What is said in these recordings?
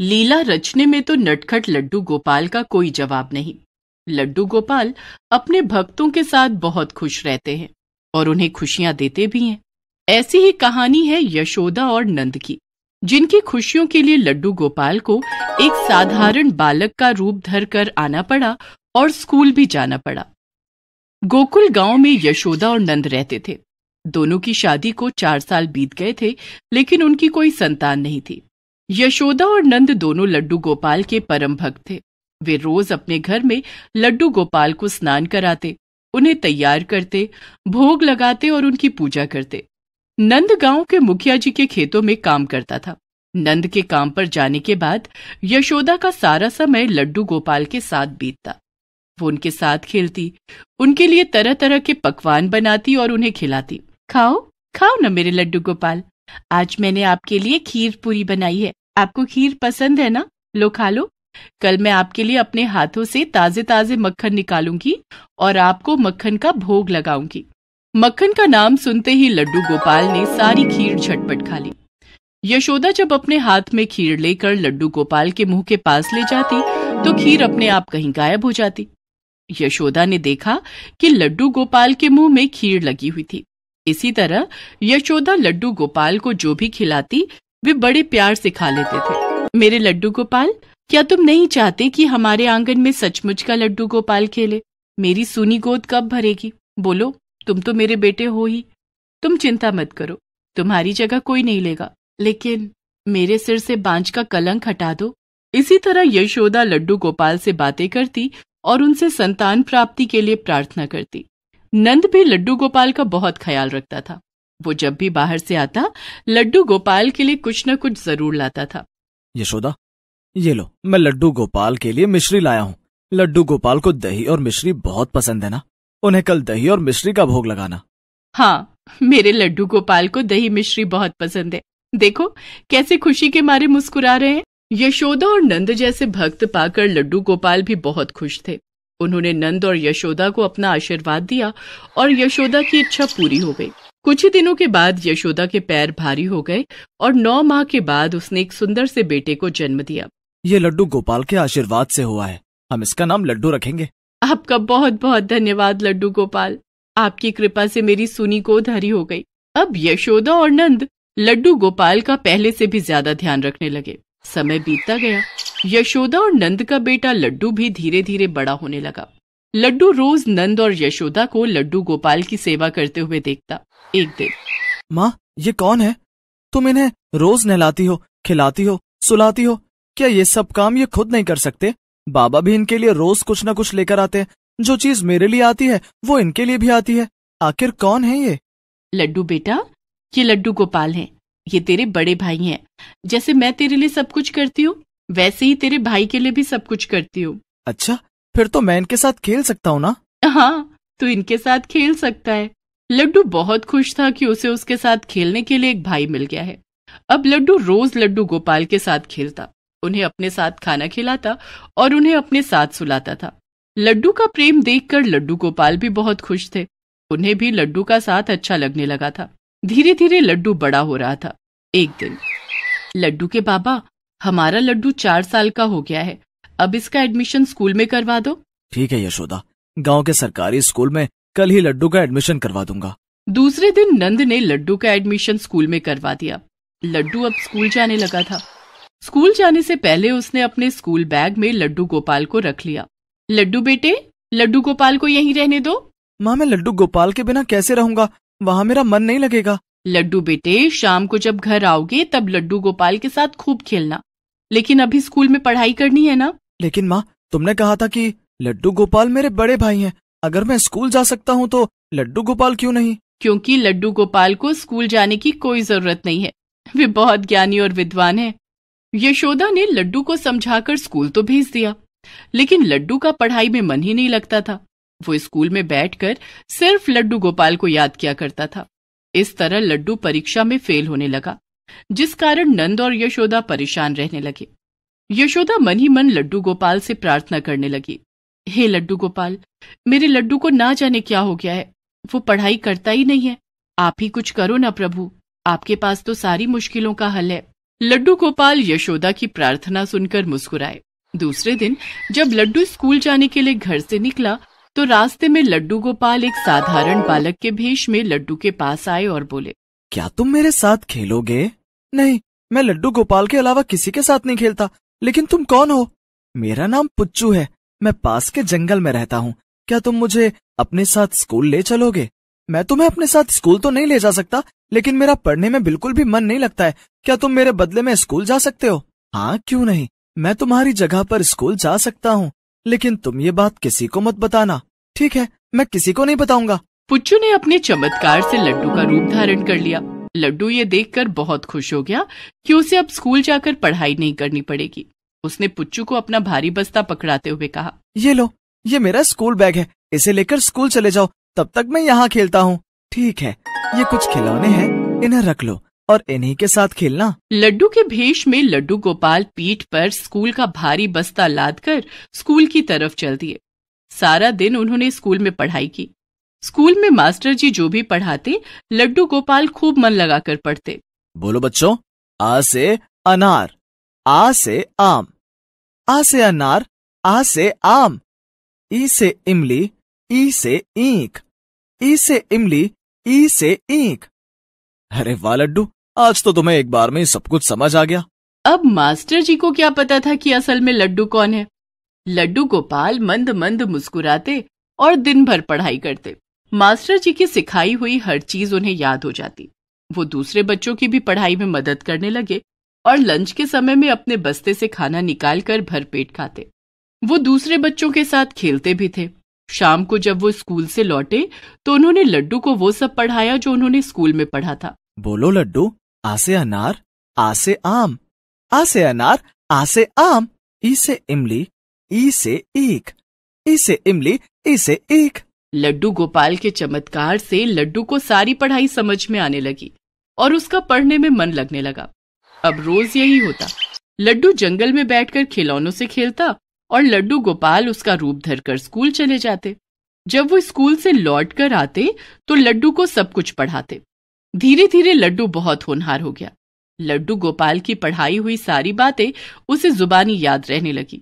लीला रचने में तो नटखट लड्डू गोपाल का कोई जवाब नहीं लड्डू गोपाल अपने भक्तों के साथ बहुत खुश रहते हैं और उन्हें खुशियां देते भी हैं ऐसी ही कहानी है यशोदा और नंद की जिनकी खुशियों के लिए लड्डू गोपाल को एक साधारण बालक का रूप धर कर आना पड़ा और स्कूल भी जाना पड़ा गोकुल गांव में यशोदा और नंद रहते थे दोनों की शादी को चार साल बीत गए थे लेकिन उनकी कोई संतान नहीं थी यशोदा और नंद दोनों लड्डू गोपाल के परम भक्त थे वे रोज अपने घर में लड्डू गोपाल को स्नान कराते उन्हें तैयार करते भोग लगाते और उनकी पूजा करते नंद गांव के मुखिया जी के खेतों में काम करता था नंद के काम पर जाने के बाद यशोदा का सारा समय लड्डू गोपाल के साथ बीतता वो उनके साथ खेलती उनके लिए तरह तरह के पकवान बनाती और उन्हें खिलाती खाओ खाओ ना मेरे लड्डू गोपाल आज मैंने आपके लिए खीर पूरी बनाई है आपको खीर पसंद है ना लो खा लो कल मैं आपके लिए अपने हाथों से ताजे ताजे मक्खन निकालूंगी और आपको मक्खन का भोग लगाऊंगी मक्खन का नाम सुनते ही लड्डू गोपाल ने सारी खीर झटपट खा ली यशोदा जब अपने हाथ में खीर लेकर लड्डू गोपाल के मुंह के पास ले जाती तो खीर अपने आप कहीं गायब हो जाती यशोदा ने देखा कि लड्डू गोपाल के मुंह में खीर लगी हुई थी इसी तरह यशोदा लड्डू गोपाल को जो भी खिलाती वे बड़े प्यार से खा लेते थे मेरे लड्डू गोपाल क्या तुम नहीं चाहते कि हमारे आंगन में सचमुच का लड्डू गोपाल खेले मेरी सुनी गोद कब भरेगी बोलो तुम तो मेरे बेटे हो ही तुम चिंता मत करो तुम्हारी जगह कोई नहीं लेगा लेकिन मेरे सिर से बांझ का कलंक हटा दो इसी तरह यशोदा लड्डू गोपाल से बातें करती और उनसे संतान प्राप्ति के लिए प्रार्थना करती नंद भी लड्डू गोपाल का बहुत ख्याल रखता था वो जब भी बाहर से आता लड्डू गोपाल के लिए कुछ न कुछ जरूर लाता था यशोदा ये लो मैं लड्डू गोपाल के लिए मिश्री लाया हूँ लड्डू गोपाल को दही और मिश्री बहुत पसंद है ना उन्हें कल दही और मिश्री का भोग लगाना हाँ मेरे लड्डू गोपाल को दही मिश्री बहुत पसंद है देखो कैसे खुशी के मारे मुस्कुरा रहे हैं यशोदा और नंद जैसे भक्त पाकर लड्डू गोपाल भी बहुत खुश थे उन्होंने नंद और यशोदा को अपना आशीर्वाद दिया और यशोदा की इच्छा पूरी हो गई कुछ ही दिनों के बाद यशोदा के पैर भारी हो गए और नौ माह के बाद उसने एक सुंदर से बेटे को जन्म दिया ये लड्डू गोपाल के आशीर्वाद से हुआ है हम इसका नाम लड्डू रखेंगे आपका बहुत बहुत धन्यवाद लड्डू गोपाल आपकी कृपा से मेरी सुनी को धरी हो गई अब यशोदा और नंद लड्डू गोपाल का पहले से भी ज्यादा ध्यान रखने लगे समय बीतता गया यशोदा और नंद का बेटा लड्डू भी धीरे धीरे बड़ा होने लगा लड्डू रोज नंद और यशोदा को लड्डू गोपाल की सेवा करते हुए देखता एक दिन माँ ये कौन है तुम इन्हें रोज नहलाती हो खिलाती हो सुलाती हो क्या ये सब काम ये खुद नहीं कर सकते बाबा भी इनके लिए रोज कुछ न कुछ लेकर आते हैं जो चीज मेरे लिए आती है वो इनके लिए भी आती है आखिर कौन है ये लड्डू बेटा ये लड्डू गोपाल हैं ये तेरे बड़े भाई हैं जैसे मैं तेरे लिए सब कुछ करती हूँ वैसे ही तेरे भाई के लिए भी सब कुछ करती हूँ अच्छा फिर तो मैं इनके साथ खेल सकता हूँ ना हाँ तू इनके साथ खेल सकता है लड्डू बहुत खुश था कि उसे उसके साथ खेलने के लिए एक भाई मिल गया है अब लड्डू रोज लड्डू गोपाल के साथ खेलता उन्हें अपने साथ खाना खिलाता और उन्हें अपने साथ सुलाता था लड्डू का प्रेम देखकर लड्डू गोपाल भी बहुत खुश थे उन्हें भी लड्डू का साथ अच्छा लगने लगा था धीरे धीरे लड्डू बड़ा हो रहा था एक दिन लड्डू के बाबा हमारा लड्डू चार साल का हो गया है अब इसका एडमिशन स्कूल में करवा दो ठीक है यशोदा गांव के सरकारी स्कूल में कल ही लड्डू का एडमिशन करवा दूंगा दूसरे दिन नंद ने लड्डू का एडमिशन स्कूल में करवा दिया लड्डू अब स्कूल जाने लगा था स्कूल जाने से पहले उसने अपने स्कूल बैग में लड्डू गोपाल को रख लिया लड्डू बेटे लड्डू गोपाल को यहीं रहने दो माँ मैं लड्डू गोपाल के बिना कैसे रहूंगा वहाँ मेरा मन नहीं लगेगा लड्डू बेटे शाम को जब घर आओगे तब लड्डू गोपाल के साथ खूब खेलना लेकिन अभी स्कूल में पढ़ाई करनी है ना लेकिन माँ तुमने कहा था कि लड्डू गोपाल मेरे बड़े भाई हैं अगर मैं स्कूल जा सकता हूँ तो लड्डू गोपाल क्यों नहीं क्योंकि लड्डू गोपाल को स्कूल जाने की कोई जरूरत नहीं है वे बहुत ज्ञानी और विद्वान है यशोदा ने लड्डू को समझाकर स्कूल तो भेज दिया लेकिन लड्डू का पढ़ाई में मन ही नहीं लगता था वो स्कूल में बैठकर सिर्फ लड्डू गोपाल को याद किया करता था इस तरह लड्डू परीक्षा में फेल होने लगा जिस कारण नंद और यशोदा परेशान रहने लगे यशोदा मन ही मन लड्डू गोपाल से प्रार्थना करने लगी हे लड्डू गोपाल मेरे लड्डू को ना जाने क्या हो गया है वो पढ़ाई करता ही नहीं है आप ही कुछ करो ना प्रभु आपके पास तो सारी मुश्किलों का हल है लड्डू गोपाल यशोदा की प्रार्थना सुनकर मुस्कुराए दूसरे दिन जब लड्डू स्कूल जाने के लिए घर से निकला तो रास्ते में लड्डू गोपाल एक साधारण बालक के भेष में लड्डू के पास आए और बोले क्या तुम मेरे साथ खेलोगे नहीं मैं लड्डू गोपाल के अलावा किसी के साथ नहीं खेलता लेकिन तुम कौन हो मेरा नाम पुच्चू है मैं पास के जंगल में रहता हूँ क्या तुम मुझे अपने साथ स्कूल ले चलोगे मैं तुम्हें अपने साथ स्कूल तो नहीं ले जा सकता लेकिन मेरा पढ़ने में बिल्कुल भी मन नहीं लगता है क्या तुम मेरे बदले में स्कूल जा सकते हो हाँ क्यों नहीं मैं तुम्हारी जगह पर स्कूल जा सकता हूँ लेकिन तुम ये बात किसी को मत बताना ठीक है मैं किसी को नहीं बताऊंगा पुच्चू ने अपने चमत्कार से लड्डू का रूप धारण कर लिया लड्डू ये देखकर बहुत खुश हो गया कि उसे अब स्कूल जाकर पढ़ाई नहीं करनी पड़ेगी उसने पुच्चू को अपना भारी बस्ता पकड़ाते हुए कहा ये लो ये मेरा स्कूल बैग है इसे लेकर स्कूल चले जाओ तब तक मैं यहाँ खेलता हूँ ठीक है ये कुछ खिलौने हैं इन्हें रख लो और इन्हीं के साथ खेलना लड्डू के भेष में लड्डू गोपाल पीठ पर स्कूल का भारी बस्ता लादकर स्कूल की तरफ चल दिए सारा दिन उन्होंने स्कूल में पढ़ाई की स्कूल में मास्टर जी जो भी पढ़ाते लड्डू गोपाल खूब मन लगाकर पढ़ते बोलो बच्चों आ से अनार आ से आम आ से अनार आ से आम ई से इमली ई से ईख ई से इमली ई से ईख अरे वाह लड्डू आज तो तुम्हें एक बार में सब कुछ समझ आ गया अब मास्टर जी को क्या पता था कि असल में लड्डू कौन है लड्डू गोपाल मंद मंद मुस्कुराते और दिन भर पढ़ाई करते मास्टर जी की सिखाई हुई हर चीज उन्हें याद हो जाती वो दूसरे बच्चों की भी पढ़ाई में मदद करने लगे और लंच के समय में अपने बस्ते से खाना निकाल कर भर पेट खाते वो दूसरे बच्चों के साथ खेलते भी थे शाम को जब वो स्कूल से लौटे तो उन्होंने लड्डू को वो सब पढ़ाया जो उन्होंने स्कूल में पढ़ा था बोलो लड्डू आसे अनार आसे आम आसे अनार आसे आम ई से इमली ई से एक ई से इमली ई से एक लड्डू गोपाल के चमत्कार से लड्डू को सारी पढ़ाई समझ में आने लगी और उसका पढ़ने में मन लगने लगा अब रोज यही होता लड्डू जंगल में बैठकर खिलौनों से खेलता और लड्डू गोपाल उसका रूप धरकर स्कूल चले जाते जब वो स्कूल से लौट कर आते तो लड्डू को सब कुछ पढ़ाते धीरे धीरे लड्डू बहुत होनहार हो गया लड्डू गोपाल की पढ़ाई हुई सारी बातें उसे जुबानी याद रहने लगी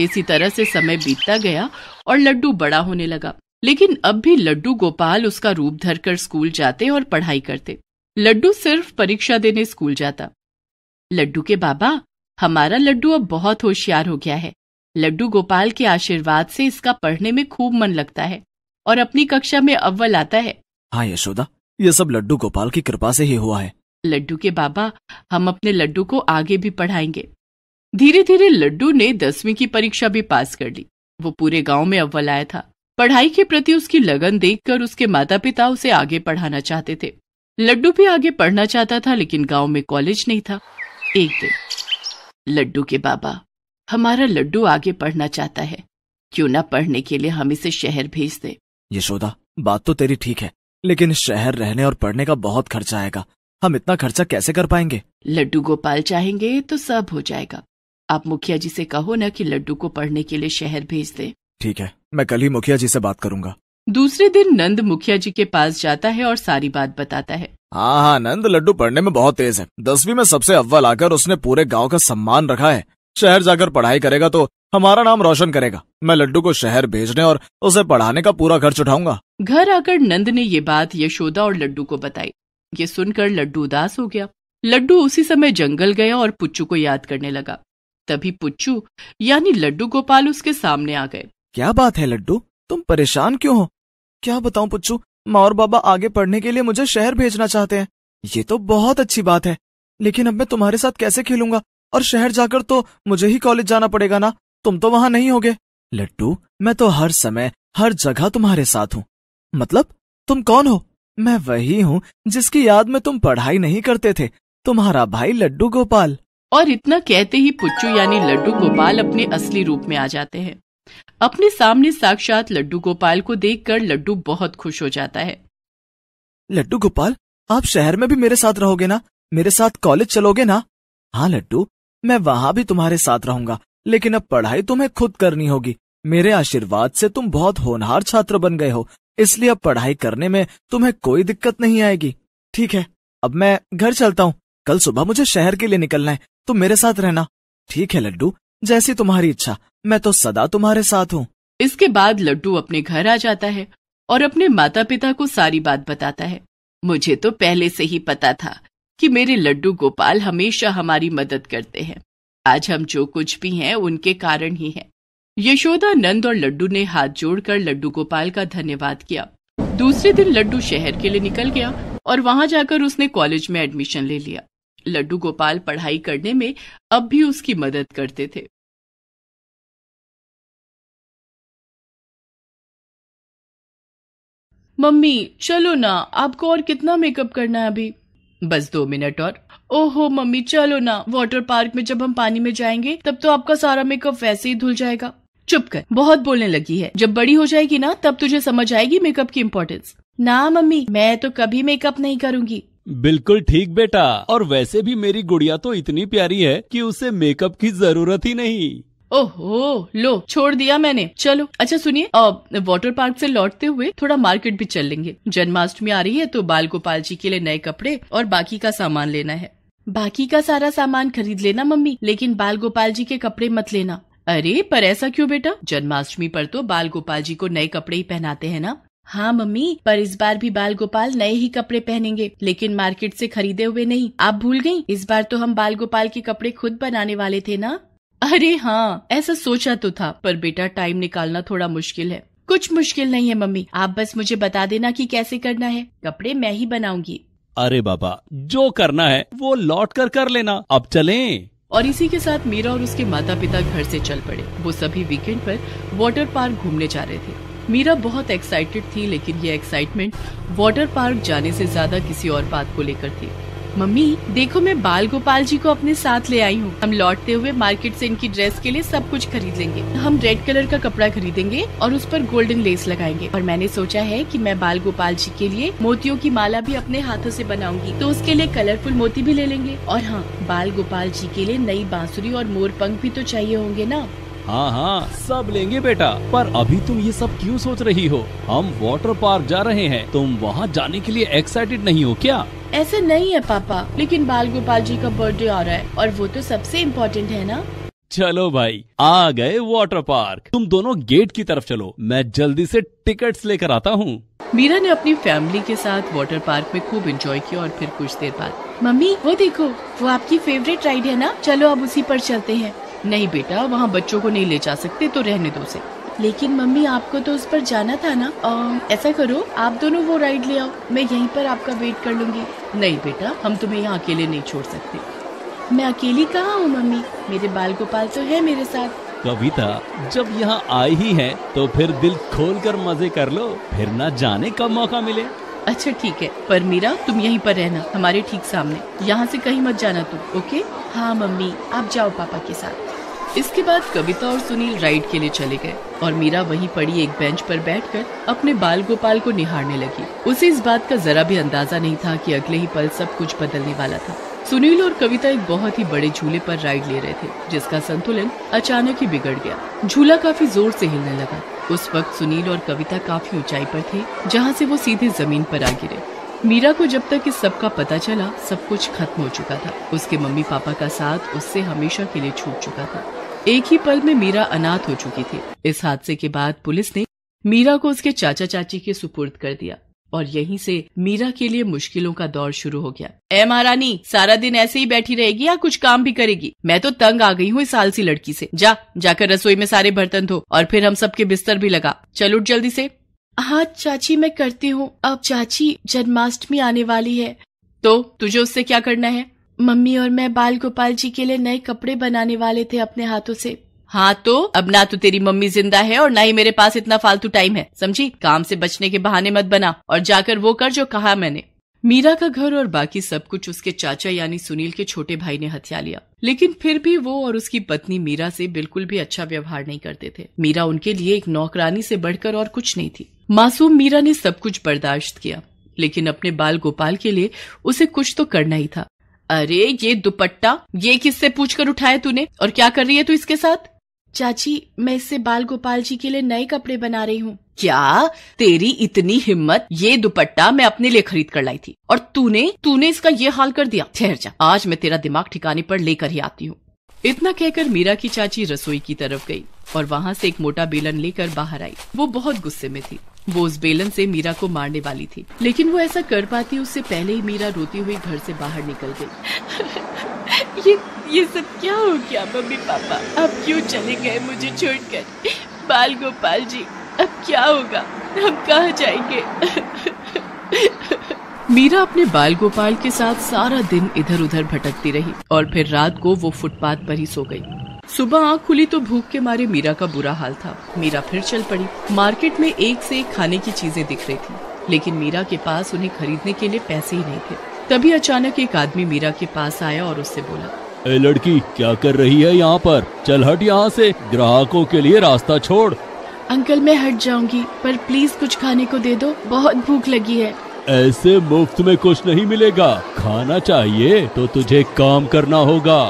इसी तरह से समय बीतता गया और लड्डू बड़ा होने लगा लेकिन अब भी लड्डू गोपाल उसका रूप धरकर स्कूल जाते और पढ़ाई करते लड्डू सिर्फ परीक्षा देने स्कूल जाता लड्डू के बाबा हमारा लड्डू अब बहुत होशियार हो गया है लड्डू गोपाल के आशीर्वाद से इसका पढ़ने में खूब मन लगता है और अपनी कक्षा में अव्वल आता है हाँ यशोदा ये सब लड्डू गोपाल की कृपा से ही हुआ है लड्डू के बाबा हम अपने लड्डू को आगे भी पढ़ाएंगे धीरे धीरे लड्डू ने दसवीं की परीक्षा भी पास कर ली वो पूरे गांव में अव्वल आया था पढ़ाई के प्रति उसकी लगन देखकर उसके माता पिता उसे आगे पढ़ाना चाहते थे लड्डू भी आगे पढ़ना चाहता था लेकिन गांव में कॉलेज नहीं था एक दिन लड्डू के बाबा हमारा लड्डू आगे पढ़ना चाहता है क्यों ना पढ़ने के लिए हम इसे शहर भेज दे यशोदा बात तो तेरी ठीक है लेकिन शहर रहने और पढ़ने का बहुत खर्चा आएगा हम इतना खर्चा कैसे कर पाएंगे लड्डू गोपाल चाहेंगे तो सब हो जाएगा आप मुखिया जी से कहो ना कि लड्डू को पढ़ने के लिए शहर भेज दे ठीक है मैं कल ही मुखिया जी से बात करूंगा दूसरे दिन नंद मुखिया जी के पास जाता है और सारी बात बताता है हाँ हाँ नंद लड्डू पढ़ने में बहुत तेज है दसवीं में सबसे अव्वल आकर उसने पूरे गांव का सम्मान रखा है शहर जाकर पढ़ाई करेगा तो हमारा नाम रोशन करेगा मैं लड्डू को शहर भेजने और उसे पढ़ाने का पूरा खर्च उठाऊंगा घर आकर नंद ने ये बात यशोदा और लड्डू को बताई ये सुनकर लड्डू उदास हो गया लड्डू उसी समय जंगल गया और पुच्चू को याद करने लगा तभी पुच्चू यानी लड्डू गोपाल उसके सामने आ गए क्या बात है लड्डू तुम परेशान क्यों हो क्या बताऊ पुच्चू माँ और बाबा आगे पढ़ने के लिए मुझे शहर भेजना चाहते हैं ये तो बहुत अच्छी बात है लेकिन अब मैं तुम्हारे साथ कैसे खेलूंगा और शहर जाकर तो मुझे ही कॉलेज जाना पड़ेगा ना तुम तो वहां नहीं होगे लट्टू मैं तो हर समय हर जगह तुम्हारे साथ हूँ मतलब तुम कौन हो मैं वही हूँ जिसकी याद में तुम पढ़ाई नहीं करते थे तुम्हारा भाई लड्डू गोपाल और इतना कहते ही पुच्चू यानी लड्डू गोपाल अपने असली रूप में आ जाते हैं अपने सामने साक्षात लड्डू गोपाल को देखकर लड्डू बहुत खुश हो जाता है लड्डू गोपाल आप शहर में भी मेरे साथ रहोगे ना मेरे साथ कॉलेज चलोगे ना हाँ लड्डू मैं वहां भी तुम्हारे साथ रहूंगा लेकिन अब पढ़ाई तुम्हें खुद करनी होगी मेरे आशीर्वाद से तुम बहुत होनहार छात्र बन गए हो इसलिए अब पढ़ाई करने में तुम्हें कोई दिक्कत नहीं आएगी ठीक है अब मैं घर चलता हूँ कल सुबह मुझे शहर के लिए निकलना है तुम मेरे साथ रहना ठीक है लड्डू जैसी तुम्हारी इच्छा मैं तो सदा तुम्हारे साथ हूँ इसके बाद लड्डू अपने घर आ जाता है और अपने माता पिता को सारी बात बताता है मुझे तो पहले से ही पता था कि मेरे लड्डू गोपाल हमेशा हमारी मदद करते हैं आज हम जो कुछ भी हैं उनके कारण ही हैं यशोदा नंद और लड्डू ने हाथ जोड़कर लड्डू गोपाल का धन्यवाद किया दूसरे दिन लड्डू शहर के लिए निकल गया और वहां जाकर उसने कॉलेज में एडमिशन ले लिया लड्डू गोपाल पढ़ाई करने में अब भी उसकी मदद करते थे मम्मी चलो ना आपको और कितना मेकअप करना है अभी बस दो मिनट और ओहो मम्मी चलो ना वाटर पार्क में जब हम पानी में जाएंगे तब तो आपका सारा मेकअप वैसे ही धुल जाएगा चुप कर बहुत बोलने लगी है जब बड़ी हो जाएगी ना तब तुझे समझ आएगी मेकअप की इम्पोर्टेंस ना मम्मी मैं तो कभी मेकअप नहीं करूंगी बिल्कुल ठीक बेटा और वैसे भी मेरी गुड़िया तो इतनी प्यारी है कि उसे मेकअप की जरूरत ही नहीं ओहो लो छोड़ दिया मैंने चलो अच्छा सुनिए वाटर पार्क से लौटते हुए थोड़ा मार्केट भी चल लेंगे जन्माष्टमी आ रही है तो बाल गोपाल जी के लिए नए कपड़े और बाकी का सामान लेना है बाकी का सारा सामान खरीद लेना मम्मी लेकिन बाल गोपाल जी के कपड़े मत लेना अरे पर ऐसा क्यों बेटा जन्माष्टमी पर तो बाल गोपाल जी को नए कपड़े ही पहनाते हैं ना हाँ मम्मी पर इस बार भी बाल गोपाल नए ही कपड़े पहनेंगे लेकिन मार्केट से खरीदे हुए नहीं आप भूल गयी इस बार तो हम बाल गोपाल के कपड़े खुद बनाने वाले थे ना अरे हाँ ऐसा सोचा तो था पर बेटा टाइम निकालना थोड़ा मुश्किल है कुछ मुश्किल नहीं है मम्मी आप बस मुझे बता देना कि कैसे करना है कपड़े मैं ही बनाऊंगी अरे बाबा जो करना है वो लौट कर कर लेना अब चलें और इसी के साथ मीरा और उसके माता पिता घर से चल पड़े वो सभी वीकेंड पर वाटर पार्क घूमने जा रहे थे मीरा बहुत एक्साइटेड थी लेकिन ये एक्साइटमेंट वाटर पार्क जाने से ज्यादा किसी और बात को लेकर थी मम्मी देखो मैं बाल गोपाल जी को अपने साथ ले आई हूँ हम लौटते हुए मार्केट से इनकी ड्रेस के लिए सब कुछ खरीद लेंगे हम रेड कलर का कपड़ा खरीदेंगे और उस पर गोल्डन लेस लगाएंगे और मैंने सोचा है कि मैं बाल गोपाल जी के लिए मोतियों की माला भी अपने हाथों से बनाऊंगी तो उसके लिए कलरफुल मोती भी ले लेंगे और हाँ बाल गोपाल जी के लिए नई बांसुरी और मोर पंख भी तो चाहिए होंगे ना हाँ हाँ सब लेंगे बेटा पर अभी तुम ये सब क्यों सोच रही हो हम वाटर पार्क जा रहे हैं तुम वहाँ जाने के लिए एक्साइटेड नहीं हो क्या ऐसा नहीं है पापा लेकिन बाल गोपाल जी का बर्थडे आ रहा है और वो तो सबसे इम्पोर्टेंट है ना चलो भाई आ गए वाटर पार्क तुम दोनों गेट की तरफ चलो मैं जल्दी से टिकट्स लेकर आता हूँ मीरा ने अपनी फैमिली के साथ वाटर पार्क में खूब एंजॉय किया और फिर कुछ देर बाद मम्मी वो देखो वो आपकी फेवरेट राइड है ना चलो अब उसी पर चलते हैं नहीं बेटा वहाँ बच्चों को नहीं ले जा सकते तो रहने दो से लेकिन मम्मी आपको तो उस पर जाना था ना आ, ऐसा करो आप दोनों वो राइड ले आओ मैं यहीं पर आपका वेट कर लूँगी नहीं बेटा हम तुम्हें यहाँ अकेले नहीं छोड़ सकते मैं अकेली कहाँ हूँ मम्मी मेरे बाल गोपाल तो है मेरे साथ कविता तो जब यहाँ आई ही है तो फिर दिल खोल कर मजे कर लो फिर ना जाने का मौका मिले अच्छा ठीक है पर मीरा तुम यहीं पर रहना हमारे ठीक सामने यहाँ से कहीं मत जाना तुम ओके हाँ मम्मी आप जाओ पापा के साथ इसके बाद कविता और सुनील राइड के लिए चले गए और मीरा वहीं पड़ी एक बेंच पर बैठकर अपने बाल गोपाल को निहारने लगी उसे इस बात का जरा भी अंदाजा नहीं था कि अगले ही पल सब कुछ बदलने वाला था सुनील और कविता एक बहुत ही बड़े झूले पर राइड ले रहे थे जिसका संतुलन अचानक ही बिगड़ गया झूला काफी जोर से हिलने लगा उस वक्त सुनील और कविता काफी ऊंचाई पर थे जहाँ से वो सीधे जमीन पर आ गिरे मीरा को जब तक इस सब का पता चला सब कुछ खत्म हो चुका था उसके मम्मी पापा का साथ उससे हमेशा के लिए छूट चुका था एक ही पल में मीरा अनाथ हो चुकी थी इस हादसे के बाद पुलिस ने मीरा को उसके चाचा चाची के सुपुर्द कर दिया और यहीं से मीरा के लिए मुश्किलों का दौर शुरू हो गया ए महारानी सारा दिन ऐसे ही बैठी रहेगी या कुछ काम भी करेगी मैं तो तंग आ गई हूँ इस आलसी लड़की से जा जाकर रसोई में सारे बर्तन धो और फिर हम सबके बिस्तर भी लगा चलो उठ जल्दी से हाँ चाची मैं करती हूँ अब चाची जन्माष्टमी आने वाली है तो तुझे उससे क्या करना है मम्मी और मैं बाल गोपाल जी के लिए नए कपड़े बनाने वाले थे अपने हाथों से हाँ तो अब ना तो तेरी मम्मी जिंदा है और ना ही मेरे पास इतना फालतू टाइम है समझी काम से बचने के बहाने मत बना और जाकर वो कर जो कहा मैंने मीरा का घर और बाकी सब कुछ उसके चाचा यानी सुनील के छोटे भाई ने हथिया लिया लेकिन फिर भी वो और उसकी पत्नी मीरा से बिल्कुल भी अच्छा व्यवहार नहीं करते थे मीरा उनके लिए एक नौकरानी से बढ़कर और कुछ नहीं थी मासूम मीरा ने सब कुछ बर्दाश्त किया लेकिन अपने बाल गोपाल के लिए उसे कुछ तो करना ही था अरे ये दुपट्टा ये किससे पूछकर उठाया तूने और क्या कर रही है तू इसके साथ चाची मैं इससे बाल गोपाल जी के लिए नए कपड़े बना रही हूँ क्या तेरी इतनी हिम्मत ये दुपट्टा मैं अपने लिए खरीद कर लाई थी और तूने तूने इसका ये हाल कर दिया ठहर जा आज मैं तेरा दिमाग ठिकाने पर लेकर ही आती हूँ इतना कहकर मीरा की चाची रसोई की तरफ गई और वहाँ से एक मोटा बेलन लेकर बाहर आई वो बहुत गुस्से में थी वो उस बेलन से मीरा को मारने वाली थी लेकिन वो ऐसा कर पाती उससे पहले ही मीरा रोती हुई घर से बाहर निकल गई ये ये सब क्या हो गया मम्मी पापा अब क्यों चले गए मुझे छोड़कर बाल गोपाल जी अब क्या होगा हम कहा जाएंगे मीरा अपने बाल गोपाल के साथ सारा दिन इधर उधर भटकती रही और फिर रात को वो फुटपाथ पर ही सो गई सुबह आँख खुली तो भूख के मारे मीरा का बुरा हाल था मीरा फिर चल पड़ी मार्केट में एक से एक खाने की चीजें दिख रही थी लेकिन मीरा के पास उन्हें खरीदने के लिए पैसे ही नहीं थे तभी अचानक एक आदमी मीरा के पास आया और उससे बोला ए लड़की क्या कर रही है यहाँ पर चल हट यहाँ से ग्राहकों के लिए रास्ता छोड़ अंकल मैं हट जाऊंगी पर प्लीज कुछ खाने को दे दो बहुत भूख लगी है ऐसे मुफ्त में कुछ नहीं मिलेगा खाना चाहिए तो तुझे काम करना होगा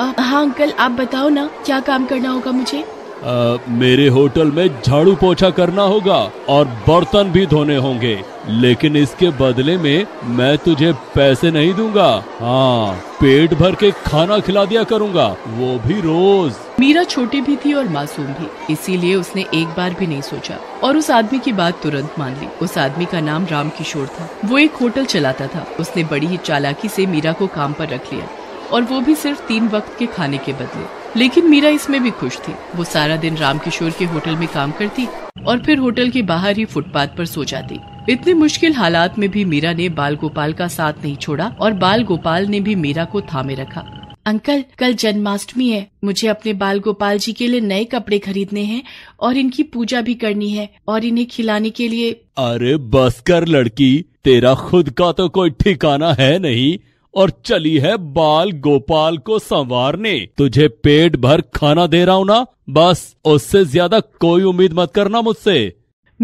आ, हाँ अंकल आप बताओ ना क्या काम करना होगा मुझे आ, मेरे होटल में झाड़ू पोछा करना होगा और बर्तन भी धोने होंगे लेकिन इसके बदले में मैं तुझे पैसे नहीं दूंगा हाँ पेट भर के खाना खिला दिया करूँगा वो भी रोज मीरा छोटी भी थी और मासूम भी इसीलिए उसने एक बार भी नहीं सोचा और उस आदमी की बात तुरंत मान ली उस आदमी का नाम राम किशोर था वो एक होटल चलाता था उसने बड़ी ही चालाकी से मीरा को काम पर रख लिया और वो भी सिर्फ तीन वक्त के खाने के बदले लेकिन मीरा इसमें भी खुश थी वो सारा दिन रामकिशोर के होटल में काम करती और फिर होटल के बाहर ही फुटपाथ पर सो जाती इतने मुश्किल हालात में भी मीरा ने बाल गोपाल का साथ नहीं छोड़ा और बाल गोपाल ने भी मीरा को थामे रखा अंकल कल जन्माष्टमी है मुझे अपने बाल गोपाल जी के लिए नए कपड़े खरीदने हैं और इनकी पूजा भी करनी है और इन्हें खिलाने के लिए अरे बस कर लड़की तेरा खुद का तो कोई ठिकाना है नहीं और चली है बाल गोपाल को संवारने तुझे पेट भर खाना दे रहा हूँ ना बस उससे ज्यादा कोई उम्मीद मत करना मुझसे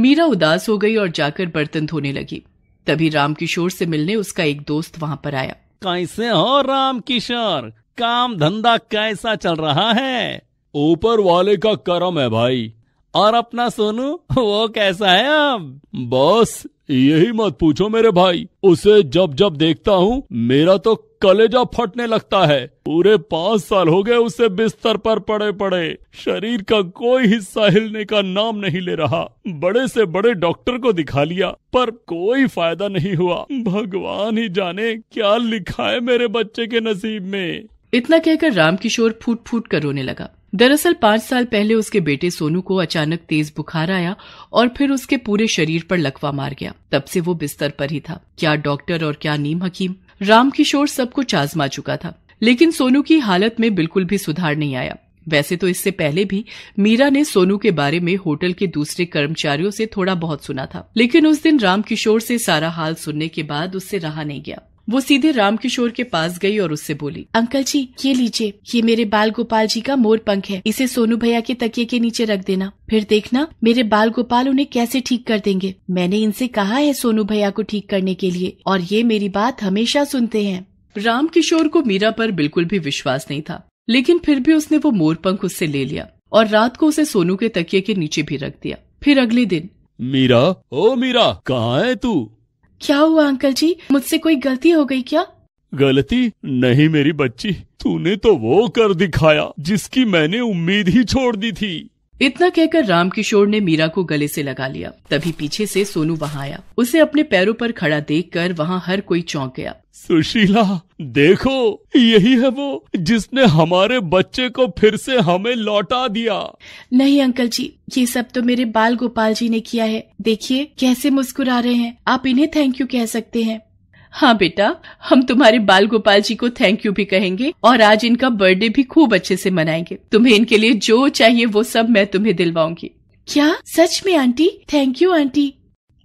मीरा उदास हो गई और जाकर बर्तन धोने लगी तभी राम किशोर से मिलने उसका एक दोस्त वहाँ पर आया कैसे हो राम किशोर काम धंधा कैसा चल रहा है ऊपर वाले का करम है भाई और अपना सोनू वो कैसा है अब बस यही मत पूछो मेरे भाई उसे जब जब देखता हूँ मेरा तो कलेजा फटने लगता है पूरे पांच साल हो गए उसे बिस्तर पर पड़े पड़े शरीर का कोई हिस्सा हिलने का नाम नहीं ले रहा बड़े से बड़े डॉक्टर को दिखा लिया पर कोई फायदा नहीं हुआ भगवान ही जाने क्या लिखा है मेरे बच्चे के नसीब में इतना कहकर रामकिशोर फूट फूट कर रोने लगा दरअसल पांच साल पहले उसके बेटे सोनू को अचानक तेज बुखार आया और फिर उसके पूरे शरीर पर लकवा मार गया तब से वो बिस्तर पर ही था क्या डॉक्टर और क्या नीम हकीम राम किशोर सब कुछ आजमा चुका था लेकिन सोनू की हालत में बिल्कुल भी सुधार नहीं आया वैसे तो इससे पहले भी मीरा ने सोनू के बारे में होटल के दूसरे कर्मचारियों से थोड़ा बहुत सुना था लेकिन उस दिन रामकिशोर से सारा हाल सुनने के बाद उससे रहा नहीं गया वो सीधे रामकिशोर के पास गई और उससे बोली अंकल जी ये लीजिए ये मेरे बाल गोपाल जी का मोर पंख है इसे सोनू भैया के तकिए के नीचे रख देना फिर देखना मेरे बाल गोपाल उन्हें कैसे ठीक कर देंगे मैंने इनसे कहा है सोनू भैया को ठीक करने के लिए और ये मेरी बात हमेशा सुनते हैं रामकिशोर को मीरा पर बिल्कुल भी विश्वास नहीं था लेकिन फिर भी उसने वो मोर पंख उससे ले लिया और रात को उसे सोनू के तकिए के नीचे भी रख दिया फिर अगले दिन मीरा ओ मीरा कहाँ है तू क्या हुआ अंकल जी मुझसे कोई गलती हो गई क्या गलती नहीं मेरी बच्ची तूने तो वो कर दिखाया जिसकी मैंने उम्मीद ही छोड़ दी थी इतना कहकर रामकिशोर ने मीरा को गले से लगा लिया तभी पीछे से सोनू वहाँ आया उसे अपने पैरों पर खड़ा देखकर वहाँ हर कोई चौंक गया सुशीला देखो यही है वो जिसने हमारे बच्चे को फिर से हमें लौटा दिया नहीं अंकल जी ये सब तो मेरे बाल गोपाल जी ने किया है देखिए कैसे मुस्कुरा रहे हैं आप इन्हें थैंक यू कह सकते हैं हाँ बेटा हम तुम्हारे बाल गोपाल जी को थैंक यू भी कहेंगे और आज इनका बर्थडे भी खूब अच्छे से मनाएंगे तुम्हें इनके लिए जो चाहिए वो सब मैं तुम्हें दिलवाऊंगी क्या सच में aunty thank you aunty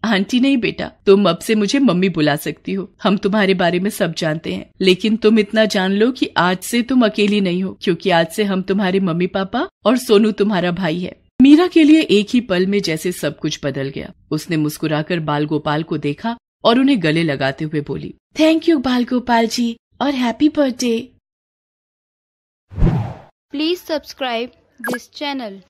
aunty नहीं बेटा तुम अब से मुझे मम्मी बुला सकती हो हम तुम्हारे बारे में सब जानते हैं लेकिन तुम इतना जान लो कि आज से तुम अकेली नहीं हो क्योंकि आज से हम तुम्हारे मम्मी पापा और सोनू तुम्हारा भाई है मीरा के लिए एक ही पल में जैसे सब कुछ बदल गया उसने मुस्कुराकर बाल गोपाल को देखा और उन्हें गले लगाते हुए बोली थैंक यू बाल गोपाल जी और happy birthday please subscribe this channel